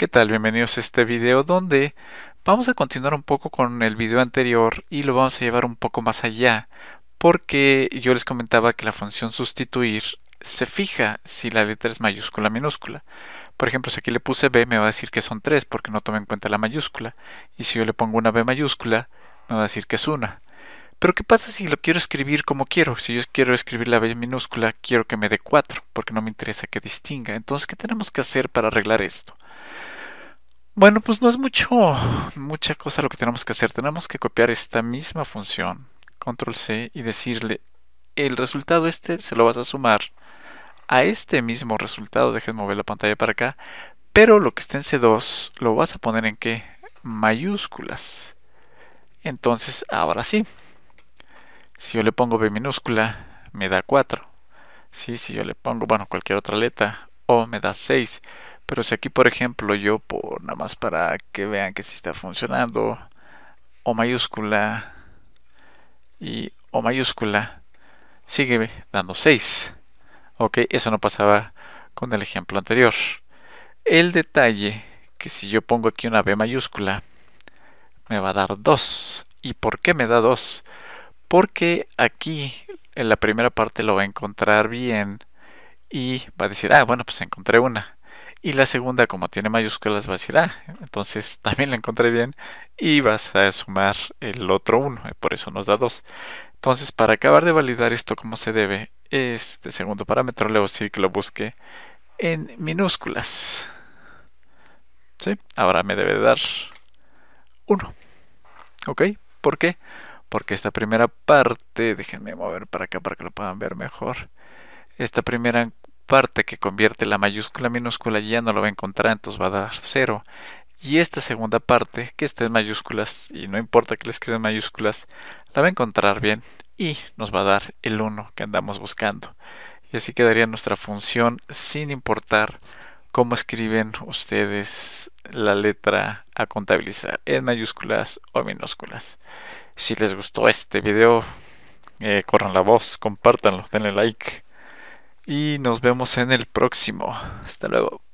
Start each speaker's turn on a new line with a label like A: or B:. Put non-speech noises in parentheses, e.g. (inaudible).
A: ¿Qué tal? Bienvenidos a este video donde vamos a continuar un poco con el video anterior y lo vamos a llevar un poco más allá porque yo les comentaba que la función sustituir se fija si la letra es mayúscula o minúscula. Por ejemplo, si aquí le puse B me va a decir que son tres porque no toma en cuenta la mayúscula y si yo le pongo una B mayúscula me va a decir que es una. Pero ¿qué pasa si lo quiero escribir como quiero? Si yo quiero escribir la B minúscula, quiero que me dé 4, porque no me interesa que distinga. Entonces, ¿qué tenemos que hacer para arreglar esto? Bueno, pues no es mucho, mucha cosa lo que tenemos que hacer. Tenemos que copiar esta misma función, control C, y decirle, el resultado este se lo vas a sumar a este mismo resultado. Dejen mover la pantalla para acá. Pero lo que está en C2 lo vas a poner en qué? Mayúsculas. Entonces, ahora sí. Si yo le pongo B minúscula, me da 4. Sí, si yo le pongo, bueno, cualquier otra letra, O me da 6. Pero si aquí, por ejemplo, yo, por, nada más para que vean que sí está funcionando, O mayúscula y O mayúscula, sigue dando 6. Ok, eso no pasaba con el ejemplo anterior. El detalle que si yo pongo aquí una B mayúscula, me va a dar 2. ¿Y por qué me da 2? Porque aquí en la primera parte lo va a encontrar bien y va a decir, ah, bueno, pues encontré una. Y la segunda, como tiene mayúsculas, va a ser A, ah, entonces (laughs) también la encontré bien. Y vas a sumar el otro 1, por eso nos da 2. Entonces, para acabar de validar esto como se debe, este segundo parámetro le voy a decir que lo busque en minúsculas. ¿Sí? Ahora me debe dar 1. ¿Ok? ¿Por qué? Porque esta primera parte, déjenme mover para acá para que lo puedan ver mejor. Esta primera parte que convierte la mayúscula en minúscula ya no lo va a encontrar, entonces va a dar 0. Y esta segunda parte, que está en mayúsculas, y no importa que le escriban mayúsculas, la va a encontrar bien y nos va a dar el 1 que andamos buscando. Y así quedaría nuestra función sin importar cómo escriben ustedes la letra a contabilizar, en mayúsculas o minúsculas. Si les gustó este video, eh, corran la voz, compártanlo, denle like. Y nos vemos en el próximo. Hasta luego.